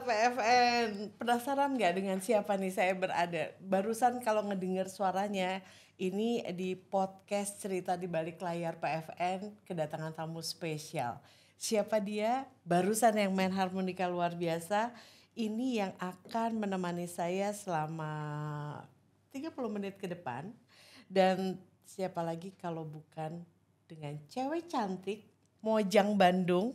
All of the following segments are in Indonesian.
Sobat PFN, penasaran nggak dengan siapa nih saya berada? Barusan kalau ngedengar suaranya, ini di podcast cerita di balik layar PFN kedatangan tamu spesial. Siapa dia? Barusan yang main harmonika luar biasa. Ini yang akan menemani saya selama 30 menit ke depan. Dan siapa lagi kalau bukan dengan cewek cantik Mojang Bandung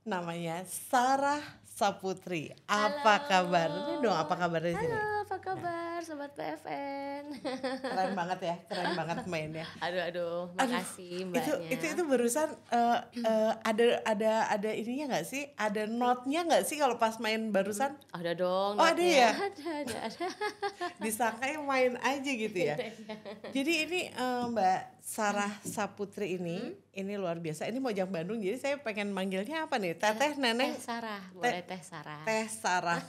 namanya Sarah Saputri. Apa Halo. kabar? Ini dong apa kabar di sini? Halo, apa kabar sobat PFN? Keren banget ya, keren banget mainnya. Aduh aduh, makasih aduh, Itu itu itu barusan uh, uh, ada ada ada ininya nggak sih? Ada notnya nggak sih kalau pas main barusan? Ada dong. Oh ada ya? Ada ada ada. Disangka main aja gitu ya. Iya, iya. Jadi ini uh, Mbak Sarah hmm. Saputri ini, hmm? ini luar biasa. Ini mau jam Bandung, jadi saya pengen manggilnya apa nih? Teteh Neneng. Teh Sarah, boleh Teh Sarah. Teh Sarah.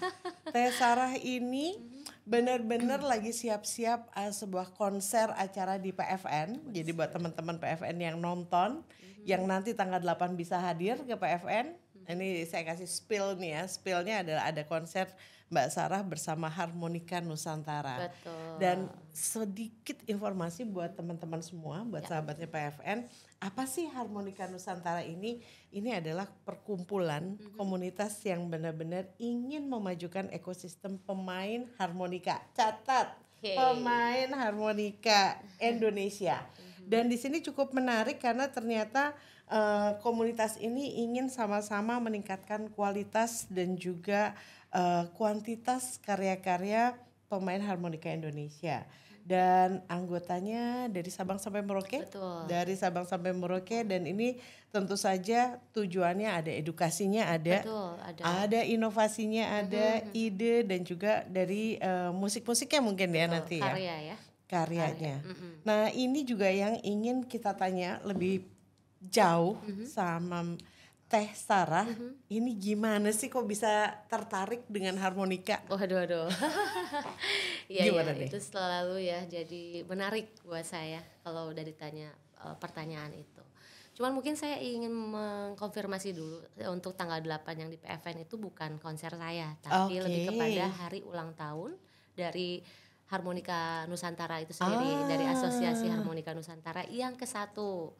teh Sarah ini hmm. benar-benar lagi siap-siap uh, sebuah konser acara di PFN. Jadi buat teman-teman PFN yang nonton, hmm. yang nanti tanggal 8 bisa hadir ke PFN. Ini saya kasih spill nih ya. Spillnya adalah ada konser Mbak Sarah bersama Harmonika Nusantara. Betul. Dan sedikit informasi buat teman-teman semua, buat ya. sahabatnya PFN, apa sih Harmonika Nusantara ini? Ini adalah perkumpulan mm-hmm. komunitas yang benar-benar ingin memajukan ekosistem pemain harmonika. Catat, hey. pemain harmonika Indonesia. Mhm. Dan di sini cukup menarik karena ternyata uh, komunitas ini ingin sama-sama meningkatkan kualitas dan juga uh, kuantitas karya-karya pemain harmonika Indonesia dan anggotanya dari Sabang sampai Merauke. Betul. Dari Sabang sampai Merauke dan ini tentu saja tujuannya ada edukasinya, ada Betul, ada. ada inovasinya, mhm, ada mm-hmm. ide dan juga dari uh, musik-musiknya mungkin ya Betul, ya nanti ya. Karya ya. Karyanya. Mhm. Nah, ini juga yang ingin kita tanya lebih jauh mm-hmm. sama Teh Sarah, mm -hmm. ini gimana sih kok bisa tertarik dengan harmonika? Waduh, aduh. ya, iya, gimana ya, itu selalu ya jadi menarik buat saya kalau udah ditanya uh, pertanyaan itu. Cuman mungkin saya ingin mengkonfirmasi dulu eh, untuk tanggal 8 yang di PFN itu bukan konser saya, tapi okay. lebih kepada hari ulang tahun dari Harmonika Nusantara itu sendiri ah. dari Asosiasi Harmonika Nusantara yang ke satu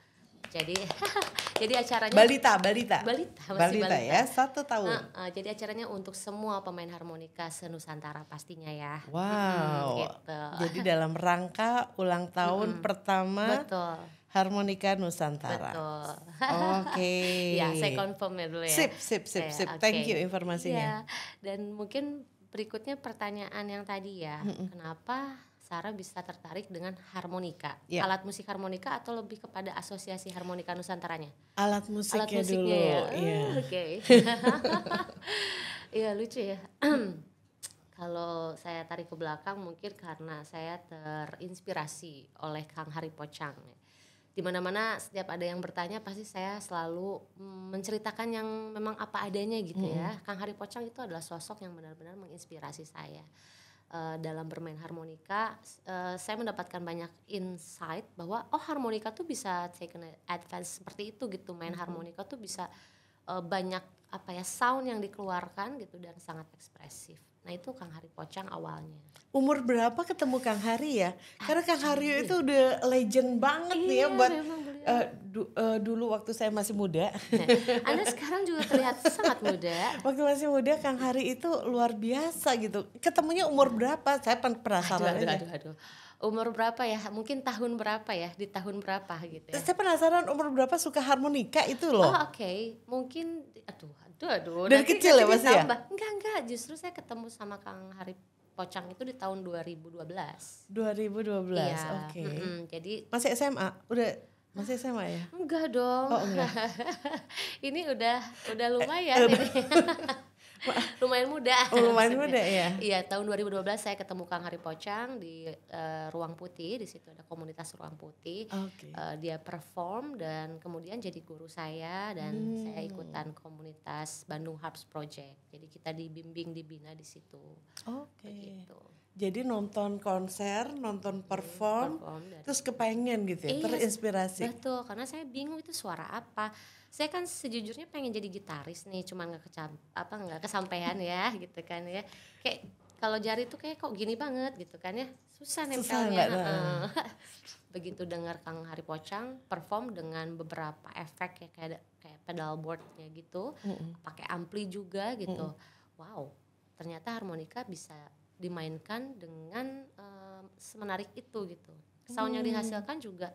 jadi jadi acaranya balita, balita. Balita, masih balita, balita ya, satu tahun. nah, uh, jadi acaranya untuk semua pemain harmonika senusantara pastinya ya. Wow. Hmm, gitu. Jadi dalam rangka ulang tahun hmm, pertama. Betul. Harmonika Nusantara. Betul. Oke. Okay. ya, saya confirm ya dulu ya. Sip, sip, sip, eh, sip. Okay. Thank you informasinya. Ya, dan mungkin berikutnya pertanyaan yang tadi ya. Mm -mm. Kenapa Sarah bisa tertarik dengan harmonika. Yeah. Alat musik harmonika atau lebih kepada asosiasi harmonika nusantaranya? Alat musiknya, Alat musiknya dulu. Ya. Yeah. Iya. Oke. Okay. Iya lucu ya. Kalau saya tarik ke belakang mungkin karena saya terinspirasi oleh Kang Hari Pocang. Ya. Di mana-mana setiap ada yang bertanya pasti saya selalu mm, menceritakan yang memang apa adanya gitu mm. ya. Kang Hari Pocang itu adalah sosok yang benar-benar menginspirasi saya uh, dalam bermain harmonika uh, saya mendapatkan banyak insight bahwa oh harmonika tuh bisa take an advance seperti itu gitu main mm-hmm. harmonika tuh bisa uh, banyak apa ya sound yang dikeluarkan gitu dan sangat ekspresif Nah itu Kang Hari Pocang awalnya. Umur berapa ketemu Kang Hari ya? Ah, Karena Kang Hari iya. itu udah legend banget iya, nih ya iya, buat uh, du, uh, dulu waktu saya masih muda. Nah, anda sekarang juga terlihat sangat muda. Waktu masih muda Kang Hari itu luar biasa gitu. Ketemunya umur berapa? Saya penasaran. Aduh, aduh, aduh, aduh umur berapa ya mungkin tahun berapa ya di tahun berapa gitu ya. saya penasaran umur berapa suka harmonika itu loh oh, oke okay. mungkin aduh aduh aduh dari nanti kecil ya masih ya enggak enggak justru saya ketemu sama kang Harip Pocang itu di tahun 2012 2012 iya. oke okay. mm -hmm. jadi masih SMA udah masih SMA ya enggak dong oh, enggak. ini udah udah lumayan eh, eh, ini lumayan muda. Oh, lumayan mudah muda ya. Iya, tahun 2012 saya ketemu Kang Hari Pocang di uh, Ruang Putih, di situ ada komunitas Ruang Putih. Okay. Uh, eh, dia perform dan kemudian jadi guru saya dan hmm. saya ikutan komunitas Bandung Harps Project. Jadi kita dibimbing dibina di situ. Oke. Okay. Begitu jadi nonton konser, nonton hmm, perform, perform dari... terus kepengen gitu ya, eh, terinspirasi. Betul, karena saya bingung itu suara apa. Saya kan sejujurnya pengen jadi gitaris nih, cuma nggak kecam, apa nggak kesampaian ya, gitu kan ya. Kayak kalau jari tuh kayak kok gini banget gitu kan ya, susah nempelnya. Susah Begitu dengar Kang Hari Pocang perform dengan beberapa efek ya kayak kayak pedal boardnya gitu, mm -hmm. pakai ampli juga gitu. Mm -hmm. Wow, ternyata harmonika bisa dimainkan dengan um, semenarik itu gitu. Sound hmm. yang dihasilkan juga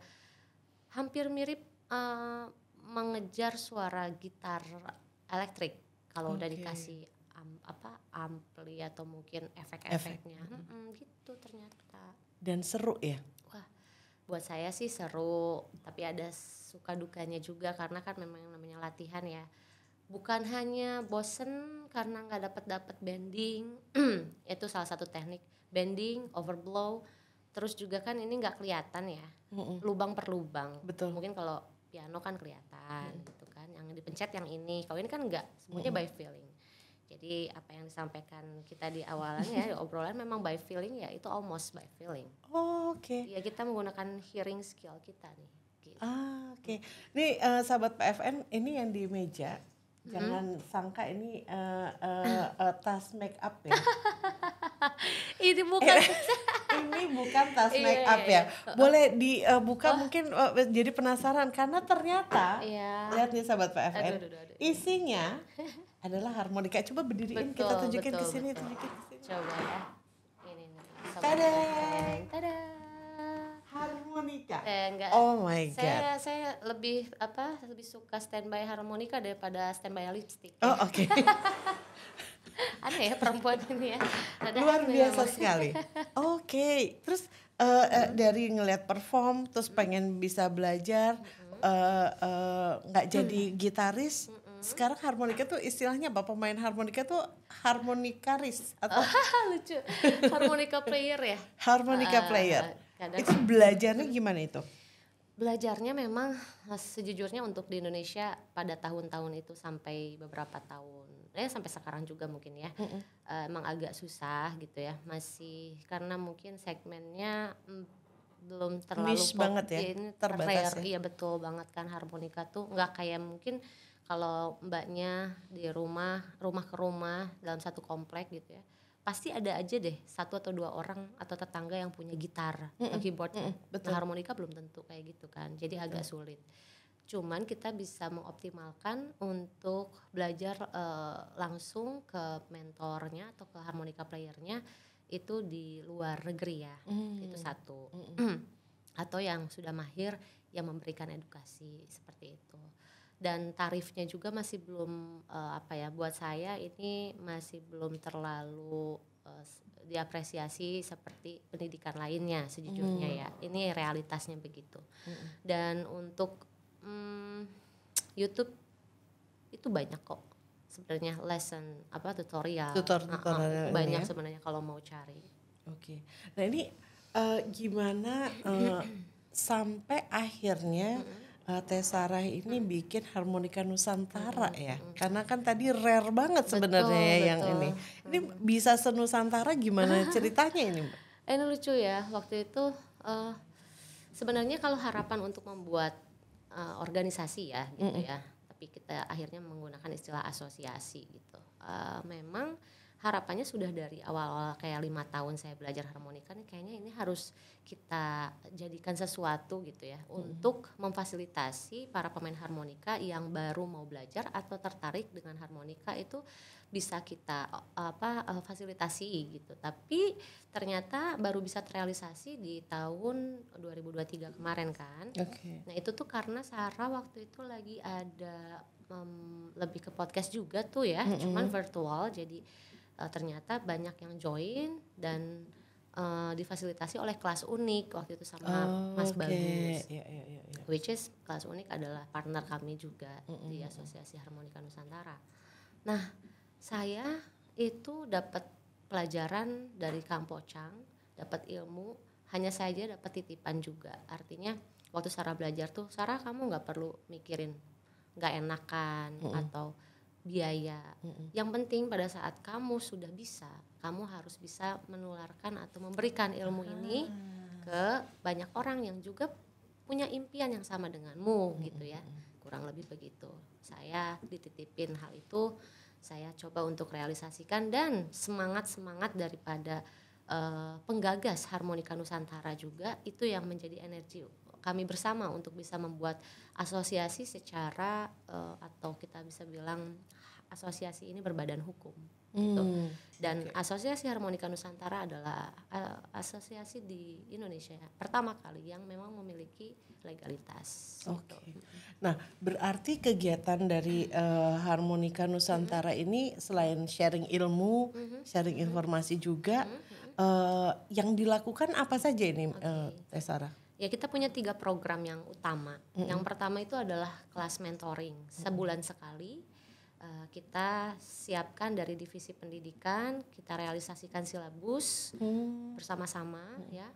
hampir mirip uh, mengejar suara gitar elektrik kalau okay. udah dikasih um, apa ampli atau mungkin efek-efeknya Efek. hmm, gitu ternyata. Dan seru ya. Wah, buat saya sih seru, tapi ada suka dukanya juga karena kan memang namanya latihan ya bukan hanya bosen karena nggak dapat dapat bending itu salah satu teknik bending overblow terus juga kan ini nggak kelihatan ya mm -mm. lubang per lubang betul mungkin kalau piano kan kelihatan mm gitu kan yang dipencet yang ini kalau ini kan nggak semuanya mm -mm. by feeling jadi apa yang disampaikan kita di awalan ya di obrolan memang by feeling ya itu almost by feeling oh, oke okay. ya kita menggunakan hearing skill kita nih gitu. ah oke okay. nih uh, sahabat PFN ini yang di meja Jangan hmm. sangka ini uh, uh, uh, tas make up ya. ini bukan ini bukan tas iya, make up iya, ya. Iya. Boleh dibuka uh, oh. mungkin uh, jadi penasaran karena ternyata yeah. lihat nih sahabat PFN. Aduh, Isinya adalah harmonika. Coba berdiriin betul, kita tunjukin ke sini, tunjukin ke sini. Coba ya. Ini nih. Tada. Tada harmonika. Eh, enggak. Oh my god. Saya saya lebih apa? Lebih suka standby harmonika daripada standby lipstick. Oh oke. Okay. Aneh ya perempuan ini ya. Ada Luar biasa sekali. Oke, okay. terus uh, uh, dari ngelihat perform, terus pengen bisa belajar, eh, nggak hmm. uh, uh, jadi gitaris sekarang harmonika tuh istilahnya bapak main harmonika tuh harmonikaris atau lucu harmonika player ya harmonika uh, player kadang itu belajarnya gimana itu belajarnya memang eh, sejujurnya untuk di Indonesia pada tahun-tahun itu sampai beberapa tahun eh sampai sekarang juga mungkin ya mm -hmm. emang agak susah gitu ya masih karena mungkin segmennya mm, belum terlalu pop banget ya ini terbatas rare. ya iya betul banget kan harmonika tuh nggak kayak mungkin kalau mbaknya di rumah rumah ke rumah dalam satu komplek gitu ya pasti ada aja deh satu atau dua orang atau tetangga yang punya gitar mm -mm, atau keyboard mm -mm, betul. Nah, harmonika belum tentu kayak gitu kan jadi betul. agak sulit cuman kita bisa mengoptimalkan untuk belajar uh, langsung ke mentornya atau ke harmonika playernya itu di luar negeri ya mm. itu satu mm -mm. atau yang sudah mahir yang memberikan edukasi seperti itu dan tarifnya juga masih belum uh, apa ya buat saya ini masih belum terlalu uh, diapresiasi seperti pendidikan lainnya sejujurnya hmm. ya ini realitasnya begitu hmm. dan untuk um, YouTube itu banyak kok sebenarnya lesson apa tutorial, Tutor tutorial uh banyak ya? sebenarnya kalau mau cari oke okay. nah ini uh, gimana uh, sampai akhirnya hmm uh, Teh Sarah ini hmm. bikin harmonika Nusantara hmm. hmm ya. Hmm. Karena kan tadi rare banget sebenarnya betul, ya yang betul. ini. Ini bisa senusantara gimana ceritanya ini? Mbak? Eh, ini lucu ya. Waktu itu uh, sebenarnya kalau harapan untuk membuat uh, organisasi ya gitu hmm. ya. Tapi kita akhirnya menggunakan istilah asosiasi gitu. Uh, memang harapannya sudah dari awal-awal kayak lima tahun saya belajar harmonika nih kayaknya ini harus kita jadikan sesuatu gitu ya hmm. untuk memfasilitasi para pemain harmonika yang baru mau belajar atau tertarik dengan harmonika itu bisa kita eh, apa eh, fasilitasi gitu tapi ternyata baru bisa terrealisasi di tahun 2023 kemarin kan okay. nah itu tuh karena Sarah waktu itu lagi ada um, lebih ke podcast juga tuh ya mm -hmm. cuman virtual jadi uh, ternyata banyak yang join dan uh, difasilitasi oleh kelas unik waktu itu sama oh, Mas okay. Bagus, yeah, yeah, yeah, yeah. which is kelas unik adalah partner kami juga mm -hmm. di Asosiasi Harmonika Nusantara. Nah saya itu dapat pelajaran dari Kampocang, dapat ilmu, hanya saja dapat titipan juga. Artinya waktu Sarah belajar tuh Sarah kamu nggak perlu mikirin nggak enakan mm -hmm. atau biaya. Mm-hmm. Yang penting pada saat kamu sudah bisa, kamu harus bisa menularkan atau memberikan ilmu ah. ini ke banyak orang yang juga punya impian yang sama denganmu mm-hmm. gitu ya. Kurang lebih begitu. Saya dititipin hal itu, saya coba untuk realisasikan dan semangat-semangat daripada uh, penggagas Harmonika Nusantara juga itu yang menjadi energi kami bersama untuk bisa membuat asosiasi secara uh, atau kita bisa bilang asosiasi ini berbadan hukum gitu. hmm. gitu. Dan okay. asosiasi Harmonika Nusantara adalah uh, asosiasi di Indonesia pertama kali yang memang memiliki legalitas. Gitu. Oke. Okay. Gitu. Nah, berarti kegiatan dari uh, Harmonika Nusantara hmm. ini selain sharing ilmu, hmm. sharing mm-hmm. informasi hmm. juga hmm. Uh, yang dilakukan apa saja ini okay. uh, Sarah? ya kita punya tiga program yang utama. Mm -hmm. Yang pertama itu adalah kelas mentoring sebulan mm -hmm. sekali uh, kita siapkan dari divisi pendidikan, kita realisasikan silabus mm -hmm. bersama-sama mm -hmm. ya.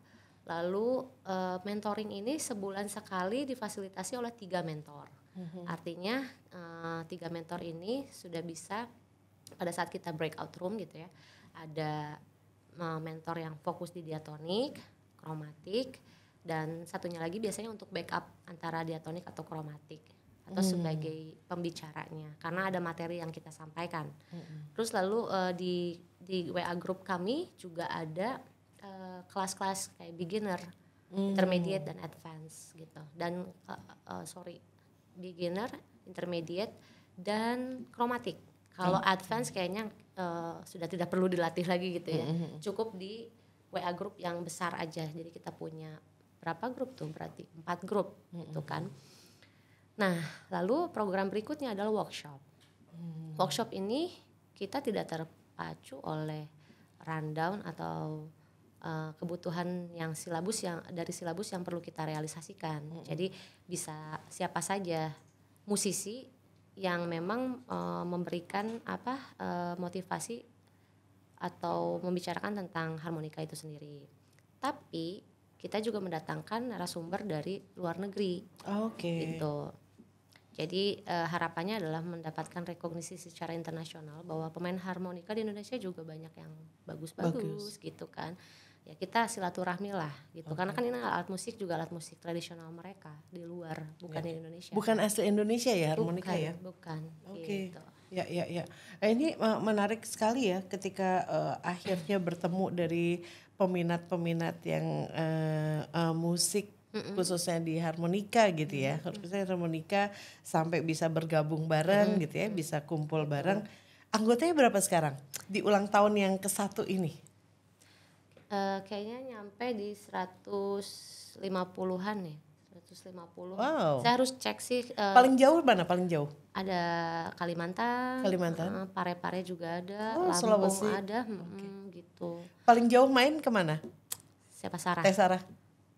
Lalu uh, mentoring ini sebulan sekali difasilitasi oleh tiga mentor. Mm -hmm. Artinya uh, tiga mentor ini sudah bisa pada saat kita breakout room gitu ya ada uh, mentor yang fokus di diatonik, kromatik, dan satunya lagi biasanya untuk backup antara diatonik atau kromatik atau hmm. sebagai pembicaranya karena ada materi yang kita sampaikan. Hmm. Terus lalu uh, di di WA grup kami juga ada kelas eh, kelas-kelas kayak beginner, hmm. intermediate dan advance gitu. Dan uh, uh, sorry beginner, intermediate dan kromatik. Kalau hmm. advance kayaknya uh, sudah tidak perlu dilatih lagi gitu ya. Hmm. Cukup di WA grup yang besar aja. Jadi kita punya berapa grup tuh berarti empat grup mm-hmm. gitu kan nah lalu program berikutnya adalah workshop mm. workshop ini kita tidak terpacu oleh rundown atau uh, kebutuhan yang silabus yang dari silabus yang perlu kita realisasikan mm-hmm. jadi bisa siapa saja musisi yang memang uh, memberikan apa uh, motivasi atau membicarakan tentang harmonika itu sendiri tapi kita juga mendatangkan narasumber dari luar negeri. Oke. Okay. Gitu. Jadi uh, harapannya adalah mendapatkan rekognisi secara internasional bahwa pemain harmonika di Indonesia juga banyak yang bagus-bagus gitu kan. Ya kita silaturahmi lah gitu. Okay. Karena kan ini alat musik juga alat musik tradisional mereka di luar, bukan ya. di Indonesia. Bukan asli Indonesia ya harmonika bukan, ya? Bukan. Oke. Okay. Gitu. Ya, ya, ya. Nah, ini eh, menarik sekali ya ketika uh, akhirnya bertemu dari peminat-peminat yang uh, uh, musik Mm-mm. khususnya di harmonika gitu ya khususnya mm khususnya harmonika sampai bisa bergabung bareng Mm-mm. gitu ya bisa kumpul bareng anggotanya berapa sekarang di ulang tahun yang ke satu ini uh, kayaknya nyampe di 150-an ya 150 wow. saya harus cek sih uh, paling jauh mana paling jauh ada Kalimantan Kalimantan uh, Pare-Pare juga ada oh, Lampung Sulawesi. ada okay gitu. Paling jauh main kemana? Siapa Sarah? Teh Sarah.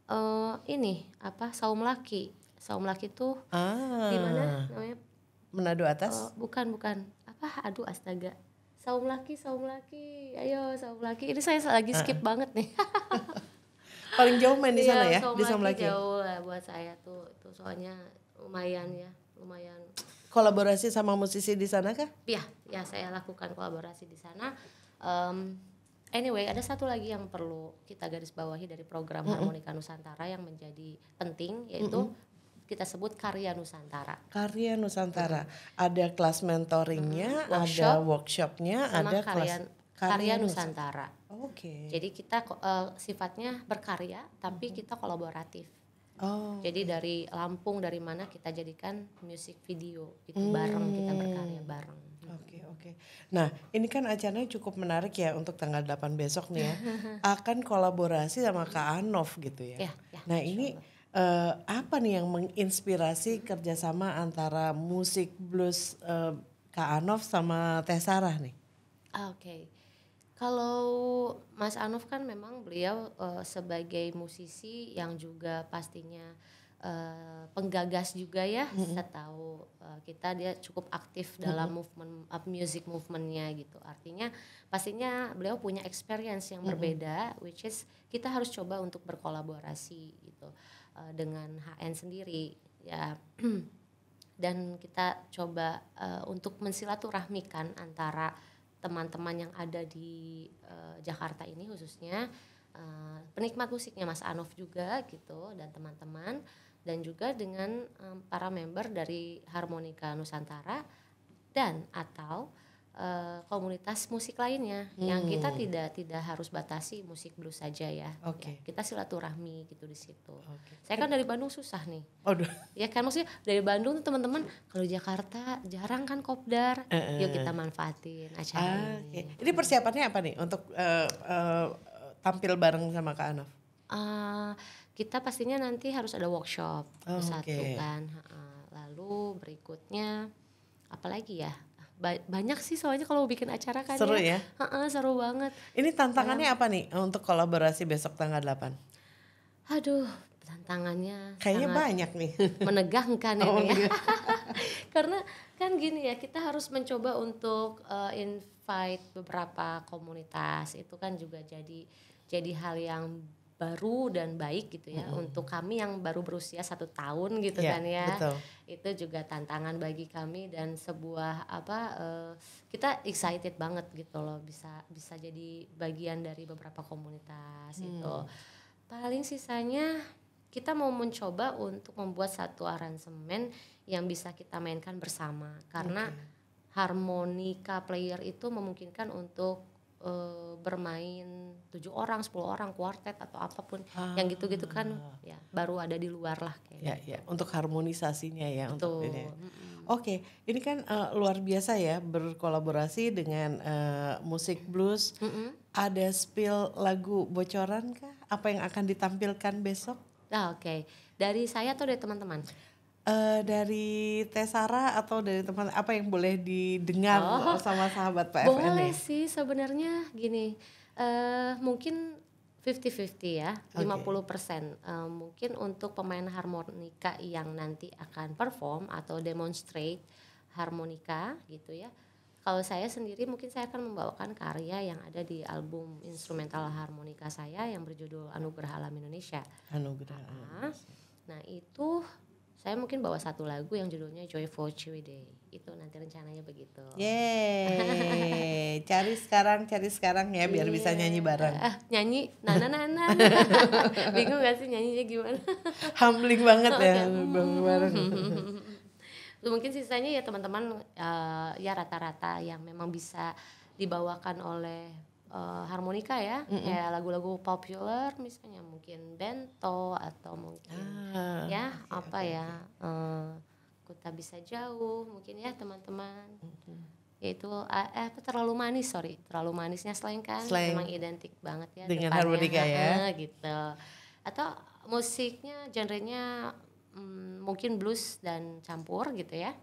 Uh, ini apa Saum Laki. Saum Laki tuh ah. di mana namanya? Menado atas? Uh, bukan, bukan. Apa? Aduh astaga. Saum Laki, Saum Laki. Ayo Saum Laki. Ini saya lagi ah, ah. skip uh banget nih. Paling jauh main di iya, sana ya, ya? Saum di Saum Laki. Jauh lah buat saya tuh. Itu soalnya lumayan ya, lumayan kolaborasi sama musisi di sana kah? Iya, ya saya lakukan kolaborasi di sana. Um, Anyway, ada satu lagi yang perlu kita garis bawahi dari program mm -hmm. Harmonika Nusantara yang menjadi penting yaitu mm -hmm kita sebut karya Nusantara. Karya Nusantara. Hmm. Ada kelas mentoringnya, hmm. ada workshopnya, ada karya, kelas karya, karya Nusantara. Nusantara. Oke. Okay. Jadi kita uh, sifatnya berkarya, tapi hmm. kita kolaboratif. Oh. Jadi dari Lampung dari mana kita jadikan musik video gitu hmm. bareng kita berkarya bareng. Oke oke. Nah ini kan acaranya cukup menarik ya untuk tanggal 8 besok nih ya. Akan kolaborasi sama Kak Anov gitu ya. ya, ya nah ini uh, apa nih yang menginspirasi kerjasama antara musik blues uh, Kak Anov sama Teh Sarah nih? Ah, oke. Okay kalau Mas Anuf kan memang beliau uh, sebagai musisi yang juga pastinya uh, penggagas juga ya. Mm -hmm. Saya tahu uh, eh, kita dia cukup aktif dalam mm -hmm. movement uh, music movementnya gitu. Artinya pastinya beliau punya experience yang mm -hmm. berbeda, which is kita harus coba untuk berkolaborasi gitu uh, dengan HN sendiri ya. Dan kita coba uh, untuk mensilaturahmikan antara teman-teman yang ada di uh, Jakarta ini khususnya uh, penikmat musiknya Mas Anof juga gitu dan teman-teman dan juga dengan um, para member dari Harmonika Nusantara dan atau Eh, komunitas musik lainnya hmm. yang kita tidak tidak harus batasi musik blues saja ya. Oke. Okay. Ya, kita silaturahmi gitu di situ. Okay. Saya kan dari Bandung susah nih. Oh. Ya kan maksudnya dari Bandung tuh teman-teman kalau Jakarta jarang kan kopdar. Uh, uh. Yuk kita manfaatin acara okay. ini. persiapannya apa nih untuk uh, uh, tampil bareng sama Kak Anaf? Uh, kita pastinya nanti harus ada workshop oh, satu okay. kan. lalu berikutnya apalagi ya? ba banyak sih soalnya kalau bikin acara kan seru ya, ya? Uh -uh, seru banget ini tantangannya iya. apa nih untuk kolaborasi besok tanggal 8 aduh tantangannya kayaknya banyak nih menegangkan oh, ini ya karena kan gini ya kita harus mencoba untuk uh, invite beberapa komunitas itu kan juga jadi jadi hal yang baru dan baik gitu ya -hmm. untuk kami yang baru berusia satu tahun gitu yeah, kan ya betul. itu juga tantangan bagi kami dan sebuah apa uh, kita excited banget gitu loh bisa bisa jadi bagian dari beberapa komunitas hmm. itu paling sisanya kita mau mencoba untuk membuat satu aransemen yang bisa kita mainkan bersama karena okay. harmonika player itu memungkinkan untuk uh, bermain tujuh orang, sepuluh orang, kuartet atau apapun ah. yang gitu-gitu kan ah. ya baru ada di luar lah kayak. Ya, gitu. ya untuk harmonisasinya ya Betul. untuk ini. Oke, okay. ini kan uh, luar biasa ya berkolaborasi dengan uh, musik blues. Mm -hmm. Ada spill lagu bocoran kah? Apa yang akan ditampilkan besok? Ah, Oke, okay. dari saya atau dari teman-teman? Uh, dari Tesara atau dari teman apa yang boleh didengar oh, sama sahabat Pak Boleh ya? sih sebenarnya gini. Uh, mungkin 50-50 ya, okay. 50 persen. Uh, mungkin untuk pemain harmonika yang nanti akan perform atau demonstrate harmonika gitu ya. Kalau saya sendiri mungkin saya akan membawakan karya yang ada di album instrumental harmonika saya yang berjudul Anugerah Alam Indonesia. Anugerah Alam ah, Indonesia. Nah itu saya mungkin bawa satu lagu yang judulnya Joyful Chewy Day itu nanti rencananya begitu. Yeay, cari sekarang, cari sekarang ya biar yeah. bisa iya. nyanyi bareng. Uh, nyanyi, nana nana, bingung gak sih nyanyinya gimana? Humbling banget ya, bareng bareng. mungkin sisanya ya teman-teman uh, ya rata-rata yang memang bisa dibawakan oleh uh, harmonika ya mm -mm. kayak lagu-lagu populer misalnya mungkin bento atau mungkin ah, ya okay, apa okay, ya okay. Uh, eh, kita bisa jauh mungkin ya teman-teman mm -hmm. yaitu eh, eh terlalu manis sorry terlalu manisnya selain kan slang. memang identik banget ya dengan harmonika ya gitu atau musiknya genrenya mm, mungkin blues dan campur gitu ya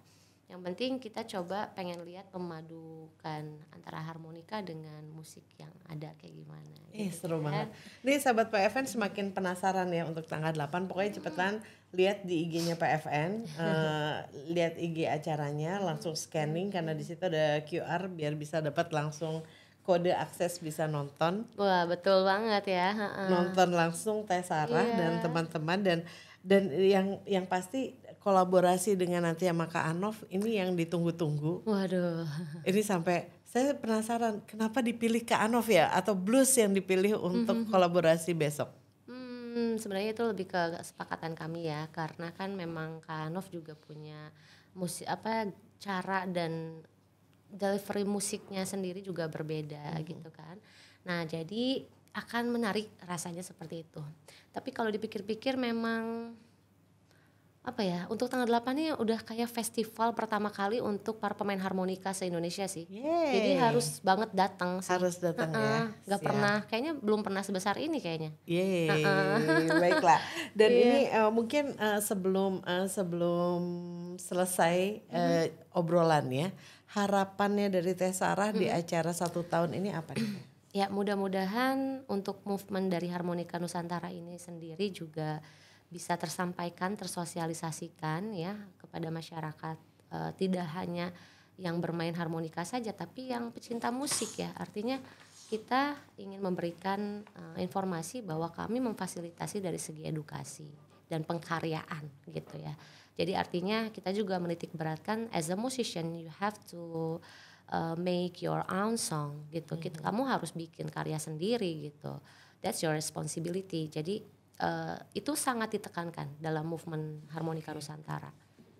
yang penting kita coba pengen lihat pemadukan antara harmonika dengan musik yang ada kayak gimana eh, gitu seru kan. banget nih sahabat PFN semakin penasaran ya untuk tanggal 8 pokoknya cepetan lihat di IG-nya PFN uh, eh, lihat IG acaranya langsung scanning karena di situ ada QR biar bisa dapat langsung kode akses bisa nonton. Wah, betul banget ya. Ha -ha. Nonton langsung Teh Sarah yeah. dan teman-teman dan dan yang yang pasti kolaborasi dengan nanti sama Kak Anov ini yang ditunggu-tunggu. Waduh. Ini sampai saya penasaran kenapa dipilih Kak Anov ya atau Blues yang dipilih untuk mm -hmm. kolaborasi besok? Hmm, sebenarnya itu lebih ke kesepakatan kami ya karena kan memang Kak Anov juga punya musik apa cara dan delivery musiknya sendiri juga berbeda mm -hmm. gitu kan. Nah, jadi akan menarik rasanya seperti itu. Tapi kalau dipikir-pikir memang apa ya untuk tanggal 8 ini udah kayak festival pertama kali untuk para pemain harmonika se Indonesia sih Yeay. jadi harus banget datang harus datang uh -uh. ya nggak pernah kayaknya belum pernah sebesar ini kayaknya Uh -uh. baiklah dan yeah. ini uh, mungkin uh, sebelum uh, sebelum selesai uh, mm harapannya dari Teh Sarah -hmm. di mhm. acara satu tahun ini apa nih ya mudah-mudahan untuk movement dari harmonika Nusantara ini sendiri juga bisa tersampaikan, tersosialisasikan ya kepada masyarakat. E, tidak hanya yang bermain harmonika saja, tapi yang pecinta musik ya. Artinya kita ingin memberikan e, informasi bahwa kami memfasilitasi dari segi edukasi dan pengkaryaan gitu ya. Jadi artinya kita juga menitik beratkan as a musician you have to uh, make your own song gitu. Mm -hmm. Kamu harus bikin karya sendiri gitu. That's your responsibility. Jadi Eh, itu sangat ditekankan dalam movement harmonika Nusantara.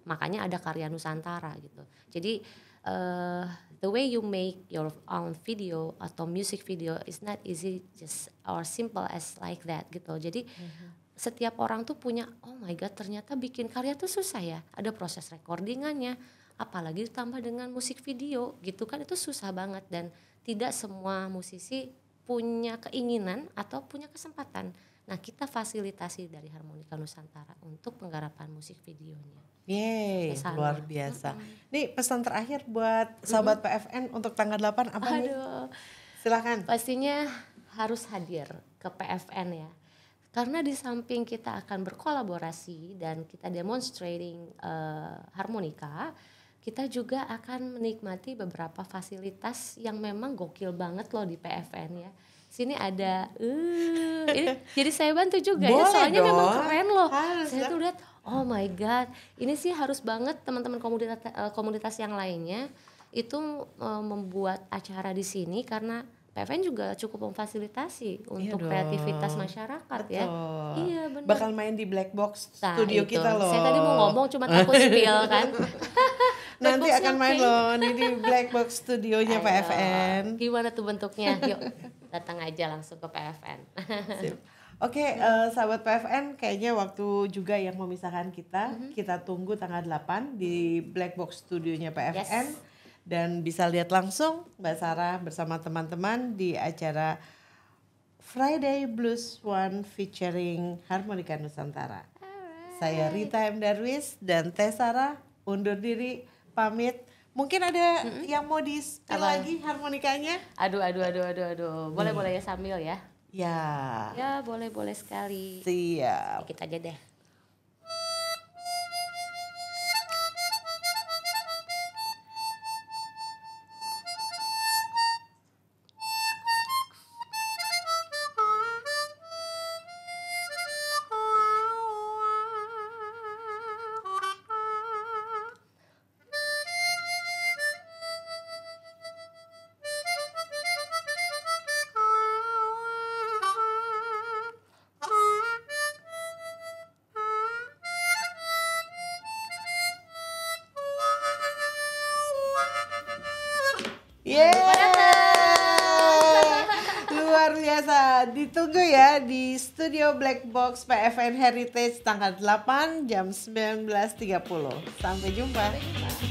Makanya ada karya Nusantara gitu. Jadi uh, the way you make your own video atau music video is not easy just or simple as like that gitu. Jadi mm-hmm. setiap orang tuh punya oh my god ternyata bikin karya tuh susah ya. Ada proses recordingannya, apalagi ditambah dengan musik video gitu kan itu susah banget dan tidak semua musisi punya keinginan atau punya kesempatan Nah kita fasilitasi dari Harmonika Nusantara untuk penggarapan musik videonya. Yeay, luar biasa. Mm -hmm. Nih pesan terakhir buat sahabat mm -hmm. PFN untuk tanggal 8 apa Aduh. nih? Silakan. Pastinya harus hadir ke PFN ya. Karena di samping kita akan berkolaborasi dan kita demonstrating uh, harmonika, kita juga akan menikmati beberapa fasilitas yang memang gokil banget loh di PFN ya sini ada uh, ini, jadi saya bantu juga ya, Boleh ya soalnya dong. memang keren loh harus saya tuh lihat oh my god ini sih harus banget teman-teman komunitas eh, komunitas yang lainnya itu eh, membuat acara di sini karena PFN juga cukup memfasilitasi iya untuk iya kreativitas masyarakat ya. Betul. ya. Iya benar. Bakal main di black box nah, studio itu. kita loh. Saya tadi mau ngomong cuma takut spill kan. Nanti akan main loh ini di black box studionya Ayo, PFN. Gimana tuh bentuknya? Yuk datang aja langsung ke PFN. Oke, okay, uh, eh, sahabat PFN, kayaknya waktu juga yang memisahkan kita. Mm-hmm. Kita tunggu tanggal 8 di mm-hmm. Black Box studionya PFN yes. dan bisa lihat langsung Mbak Sarah bersama teman-teman di acara Friday Blues One featuring Harmonika Nusantara. Right. Saya Rita M Darwis dan Teh Sarah undur diri pamit. Mungkin ada mm hmm yang mau di lagi harmonikanya? Aduh, aduh, aduh, aduh, aduh. Boleh, hmm. boleh ya sambil ya. Ya. Ya, boleh, boleh sekali. Siap. Kita aja deh. Ditunggu ya di Studio Black Box PFN Heritage tanggal 8 jam 19.30. Sampai jumpa. Sampai jumpa.